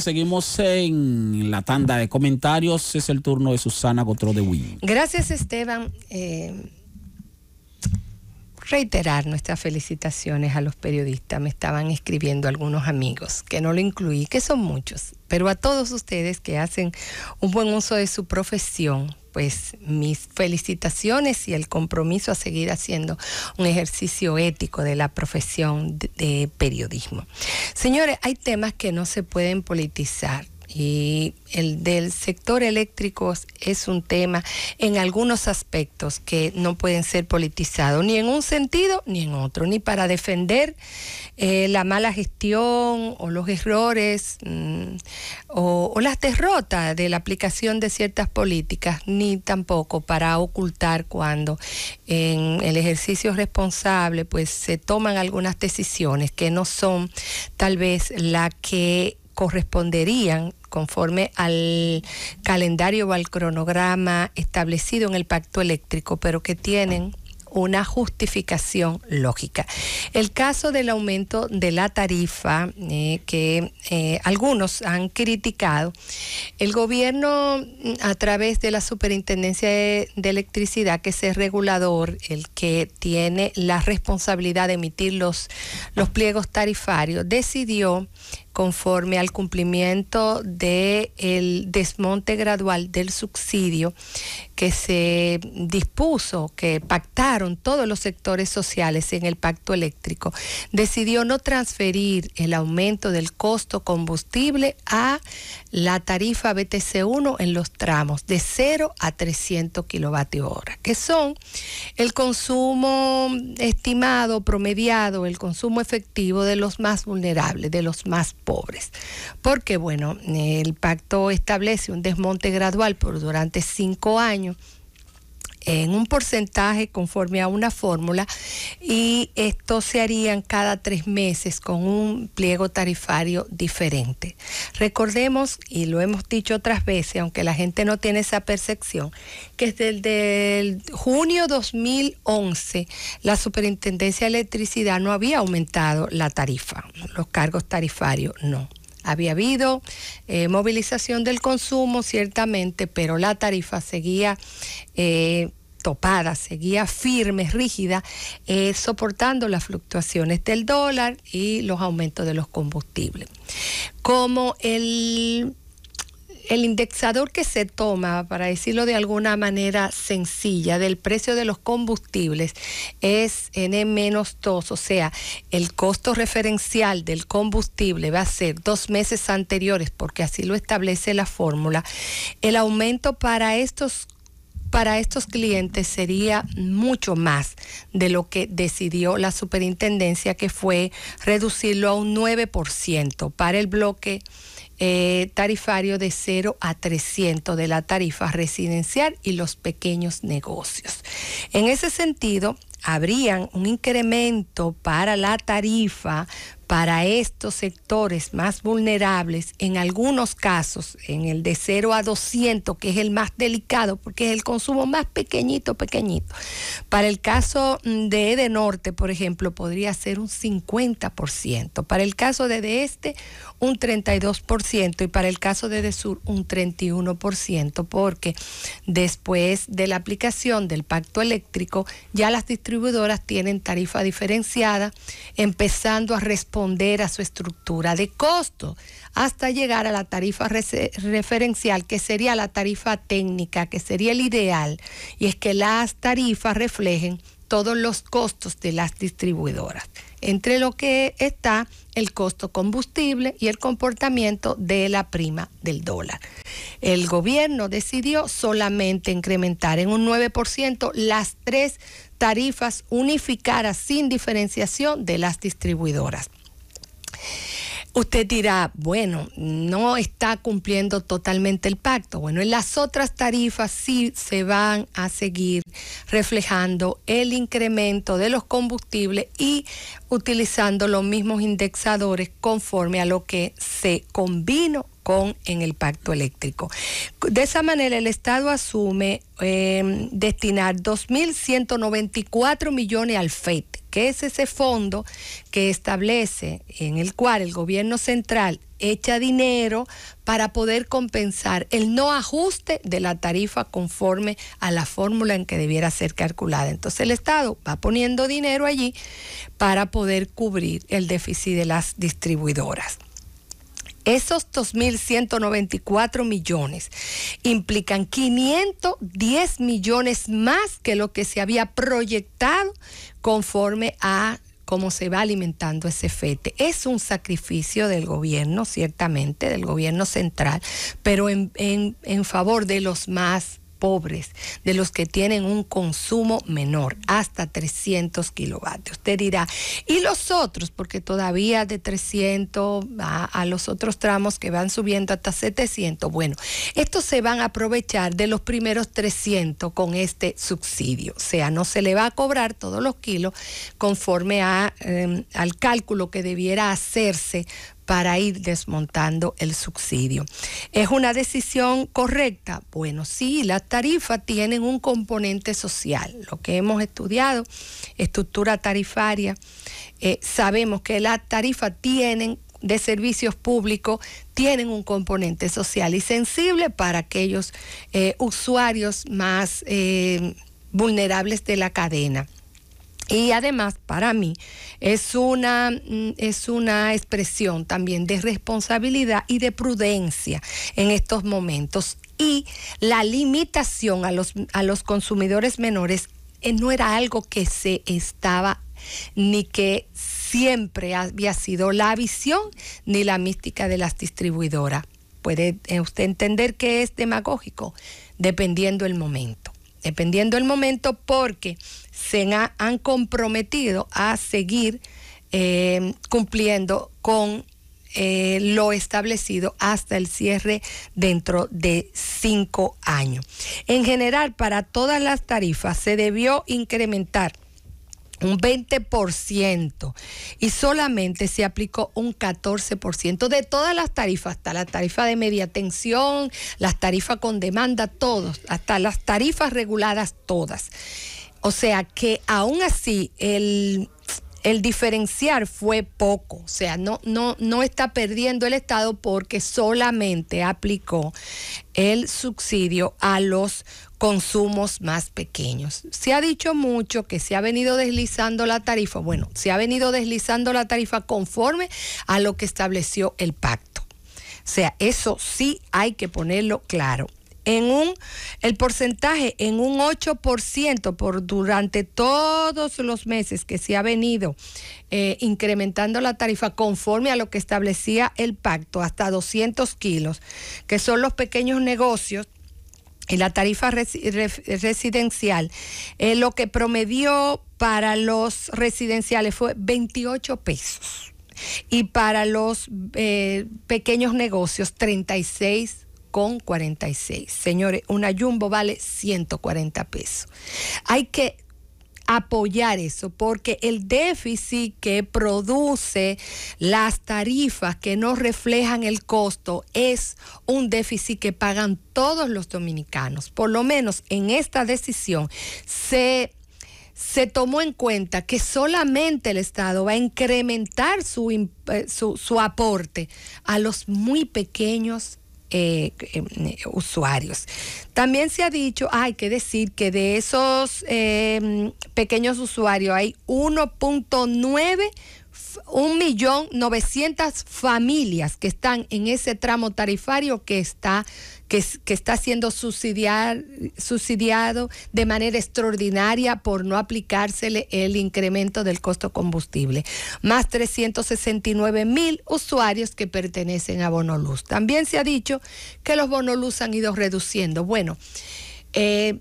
Seguimos en la tanda de comentarios. Es el turno de Susana Botro de Win. Gracias, Esteban. Eh, reiterar nuestras felicitaciones a los periodistas. Me estaban escribiendo algunos amigos, que no lo incluí, que son muchos, pero a todos ustedes que hacen un buen uso de su profesión pues mis felicitaciones y el compromiso a seguir haciendo un ejercicio ético de la profesión de, periodismo. Señores, hay temas que no se pueden politizar y el del sector eléctrico es un tema en algunos aspectos que no pueden ser politizados, ni en un sentido ni en otro, ni para defender eh, la mala gestión o los errores mm, o, o las derrotas de la aplicación de ciertas políticas, ni tampoco para ocultar cuando en el ejercicio responsable pues se toman algunas decisiones que no son tal vez la que corresponderían conforme al calendario o al cronograma establecido en el pacto eléctrico, pero que tienen una justificación lógica. El caso del aumento de la tarifa eh, que eh, algunos han criticado, el gobierno mm, a través de la Superintendencia de, Electricidad, que es el regulador, el que tiene la responsabilidad de emitir los, los pliegos tarifarios, decidió conforme al cumplimiento del desmonte gradual del subsidio que se dispuso, que pactaron todos los sectores sociales en el pacto eléctrico, decidió no transferir el aumento del costo combustible a la tarifa BTC1 en los tramos de 0 a 300 kilovatios hora, que son el consumo estimado, promediado, el consumo efectivo de los más vulnerables, de los más pobres pobres. Porque, bueno, el pacto establece un desmonte gradual por durante cinco años en un porcentaje conforme a una fórmula y esto se harían cada tres meses con un pliego tarifario diferente. Recordemos, y lo hemos dicho otras veces, aunque la gente no tiene esa percepción, que desde el junio 2011 la Superintendencia de Electricidad no había aumentado la tarifa, los cargos tarifarios no. Había habido eh, movilización del consumo, ciertamente, pero la tarifa seguía eh, topada, seguía firme, rígida, eh, soportando las fluctuaciones del dólar y los aumentos de los combustibles. Como el, el indexador que se toma, para decirlo de alguna manera sencilla, del precio de los combustibles es N-2, o sea, el costo referencial del combustible va a ser dos meses anteriores, porque así lo establece la fórmula. El aumento para estos para estos clientes sería mucho más de lo que decidió la superintendencia, que fue reducirlo a un 9% para el bloque eh, tarifario de 0 a 300 de la tarifa residencial y los pequeños negocios. En ese sentido, habrían un incremento para la tarifa para estos sectores más vulnerables, en algunos casos, en el de 0 a 200, que es el más delicado, porque es el consumo más pequeñito, pequeñito. Para el caso mm, de de Norte, por ejemplo, podría ser un 50%. Para el caso de de Este, un 32%. Y para el caso de de Sur, un 31%, porque después de la aplicación del pacto eléctrico, ya las distribuidoras tienen tarifa diferenciada, empezando a responder a su estructura de costo, hasta llegar a la tarifa referencial, que sería la tarifa técnica, que sería el ideal, y es que las tarifas reflejen todos los costos de las distribuidoras, entre lo que está el costo combustible y el comportamiento de la prima del dólar. El gobierno decidió solamente incrementar en un 9% las tres tarifas unificadas sin diferenciación de las distribuidoras. Usted dirá, bueno, no está cumpliendo totalmente el pacto. Bueno, en las otras tarifas sí se van a seguir reflejando el incremento de los combustibles y utilizando los mismos indexadores conforme a lo que se combinó en el pacto eléctrico. De esa manera, el Estado asume em, destinar 2.194 millones al FED, que es ese fondo que establece en el cual el gobierno central echa dinero para poder compensar el no ajuste de la tarifa conforme a la fórmula en que debiera ser calculada. Entonces el Estado va poniendo dinero allí para poder cubrir el déficit de las distribuidoras. Esos 2.194 millones implican 510 millones más que lo que se había proyectado conforme a cómo se va alimentando ese fete. Es un sacrificio del gobierno, ciertamente, del gobierno central, pero en, en favor de los más pobres, de los que tienen un consumo menor, hasta 300 kilovatios. Usted dirá, ¿y los otros? Porque todavía de 300 a, a, los otros tramos que van subiendo hasta 700, bueno, estos se van a aprovechar de los primeros 300 con este subsidio. O sea, no se le va a cobrar todos los kilos conforme a, em, al cálculo que debiera hacerse para ir desmontando el subsidio. ¿Es una decisión correcta? Bueno, sí, las tarifas tienen un componente social. Lo que hemos estudiado, estructura tarifaria, eh, sabemos que las tarifas tienen de servicios públicos tienen un componente social y sensible para aquellos eh, usuarios más eh, vulnerables de la cadena. Y además, para mí, es una, mm, es una expresión también de responsabilidad y de prudencia en estos momentos. Y la limitación a los, consumidores menores eh, no era algo que se estaba ni que siempre había sido la visión ni la mística de las distribuidoras. Puede eh, usted entender que es demagógico, dependiendo el momento dependiendo el momento, porque se han comprometido a seguir eh, cumpliendo con eh, lo establecido hasta el cierre dentro de cinco años. En general, para todas las tarifas se debió incrementar un 20% y solamente se aplicó un 14% de todas las tarifas, hasta la tarifa de media atención, las tarifas con demanda, todos, hasta las tarifas reguladas, todas. O sea que aún así el el diferenciar fue poco, o sea, no, no, no está perdiendo el Estado porque solamente aplicó el subsidio a los consumos más pequeños. Se ha dicho mucho que se ha venido deslizando la tarifa, bueno, se ha venido deslizando la tarifa conforme a lo que estableció el pacto. O sea, eso sí hay que ponerlo claro en un, el porcentaje en un 8% por durante todos los meses que se ha venido eh, incrementando la tarifa conforme a lo que establecía el pacto, hasta 200 kilos, que son los pequeños negocios y la tarifa residencial, eh, lo que promedió para los residenciales fue 28 pesos y para los eh, pequeños negocios 36 con 46. Señores, un ayumbo vale 140 pesos. Hay que apoyar eso, porque el déficit que produce las tarifas que no reflejan el costo es un déficit que pagan todos los dominicanos. Por lo menos en esta decisión se se tomó en cuenta que solamente el Estado va a incrementar su, eh, su, su aporte a los muy pequeños eh, em, eh, usuarios. También se ha dicho, hay que decir que de esos em, pequeños usuarios hay 1.9 un millón novecientas familias que están en ese tramo tarifario que está, que, está siendo subsidiado de manera extraordinaria por no aplicársele el incremento del costo combustible. Más 369 mil usuarios que pertenecen a Bonoluz. También se ha dicho que los Bonoluz han ido reduciendo. Bueno, eh,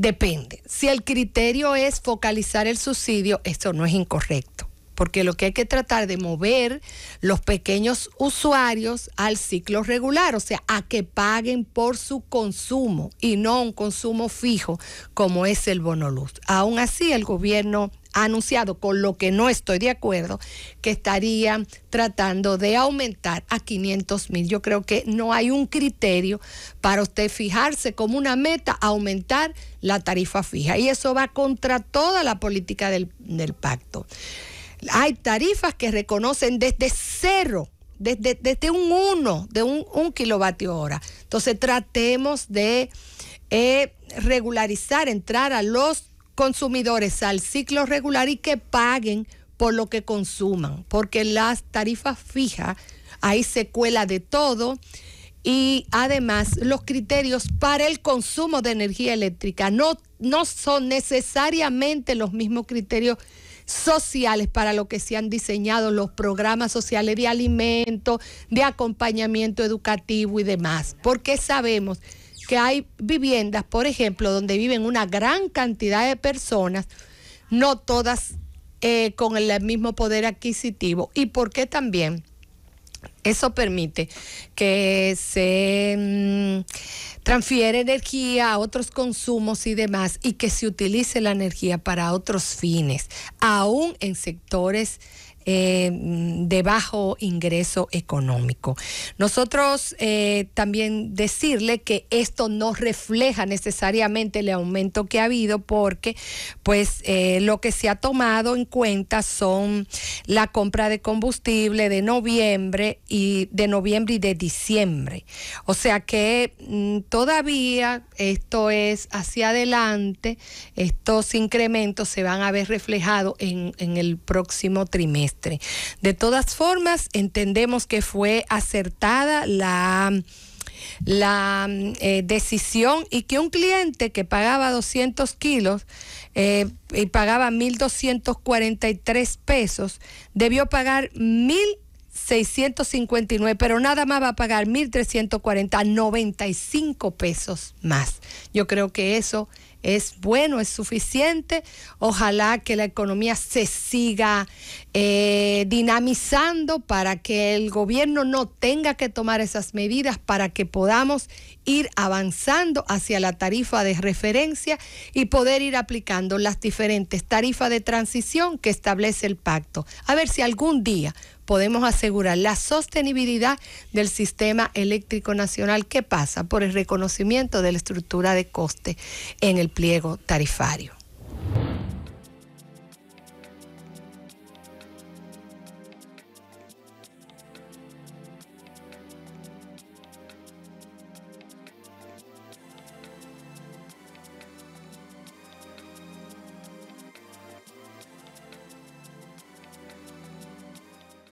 Depende. Si el criterio es focalizar el subsidio, esto no es incorrecto porque lo que hay que tratar de mover los pequeños usuarios al ciclo regular, o sea, a que paguen por su consumo y no un consumo fijo como es el bono luz. Aún así, el gobierno ha anunciado, con lo que no estoy de acuerdo, que estaría tratando de aumentar a 500 mil. Yo creo que no hay un criterio para usted fijarse como una meta aumentar la tarifa fija. Y eso va contra toda la política del pacto. Hay tarifas que reconocen desde cero, desde, un uno de un, kilovatio hora. Entonces tratemos de eh, regularizar, entrar a los consumidores al ciclo regular y que paguen por lo que consuman, porque las tarifas fijas, ahí se cuela de todo y además los criterios para el consumo de energía eléctrica no, no son necesariamente los mismos criterios sociales para lo que se han diseñado los programas sociales de alimento, de acompañamiento educativo y demás, porque sabemos que hay viviendas, por ejemplo, donde viven una gran cantidad de personas, no todas eh, con el mismo poder adquisitivo, y por qué también eso permite que se transfiera mm, transfiere energía a otros consumos y demás y que se utilice la energía para otros fines, aún en sectores eh, de bajo ingreso económico. Nosotros eh, también decirle que esto no refleja necesariamente el aumento que ha habido porque pues eh, lo que se ha tomado en cuenta son la compra de combustible de noviembre y de noviembre y de diciembre. O sea que mm, todavía esto es hacia adelante, estos incrementos se van a ver reflejados en el próximo trimestre. De todas formas, entendemos que fue acertada la la eh, decisión y que un cliente que pagaba 200 kilos eh, y pagaba 1.243 pesos debió pagar 1.659, pero nada más va a pagar 1.340, 95 pesos más. Yo creo que eso es bueno, es suficiente. Ojalá que la economía se siga eh, dinamizando para que el gobierno no tenga que tomar esas medidas para que podamos ir avanzando hacia la tarifa de referencia y poder ir aplicando las diferentes tarifas de transición que establece el pacto. A ver si algún día podemos asegurar la sostenibilidad del sistema eléctrico nacional que pasa por el reconocimiento de la estructura de coste en el pliego tarifario.